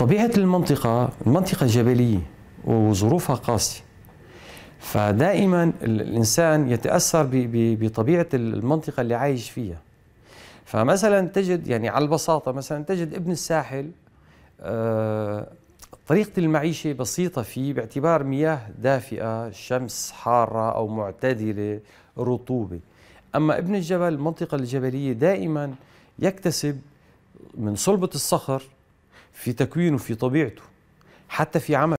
طبيعة المنطقة المنطقة جبلية وظروفها قاسية فدائما الإنسان يتأثر بطبيعة المنطقة اللي عايش فيها فمثلا تجد يعني على البساطة مثلا تجد ابن الساحل آه، طريقة المعيشة بسيطة فيه باعتبار مياه دافئة شمس حارة أو معتدلة رطوبة أما ابن الجبل المنطقة الجبلية دائما يكتسب من صلبة الصخر في تكوينه في طبيعته حتى في عمله